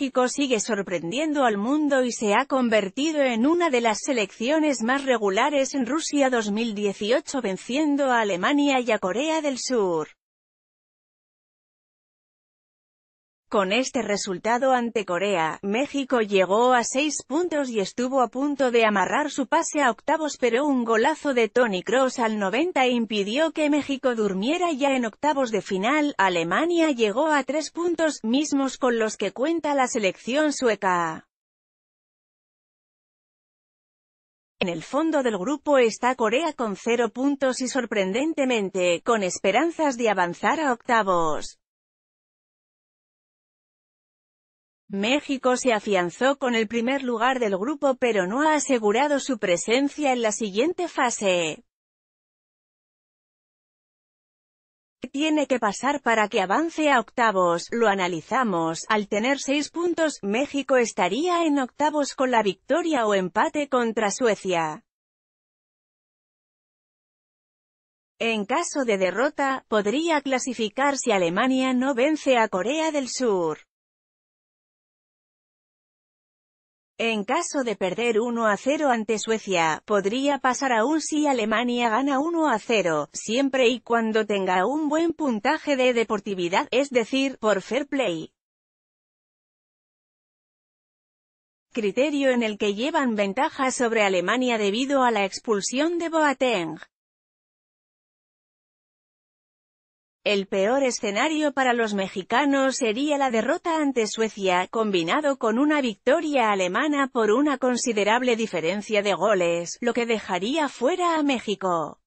México sigue sorprendiendo al mundo y se ha convertido en una de las selecciones más regulares en Rusia 2018 venciendo a Alemania y a Corea del Sur. Con este resultado ante Corea, México llegó a seis puntos y estuvo a punto de amarrar su pase a octavos pero un golazo de Tony Cross al 90 impidió que México durmiera ya en octavos de final, Alemania llegó a tres puntos, mismos con los que cuenta la selección sueca. En el fondo del grupo está Corea con cero puntos y sorprendentemente, con esperanzas de avanzar a octavos. México se afianzó con el primer lugar del grupo pero no ha asegurado su presencia en la siguiente fase. ¿Qué tiene que pasar para que avance a octavos? Lo analizamos. Al tener seis puntos, México estaría en octavos con la victoria o empate contra Suecia. En caso de derrota, podría clasificar si Alemania no vence a Corea del Sur. En caso de perder 1 a 0 ante Suecia, podría pasar aún si Alemania gana 1 a 0, siempre y cuando tenga un buen puntaje de deportividad, es decir, por fair play. Criterio en el que llevan ventaja sobre Alemania debido a la expulsión de Boateng. El peor escenario para los mexicanos sería la derrota ante Suecia, combinado con una victoria alemana por una considerable diferencia de goles, lo que dejaría fuera a México.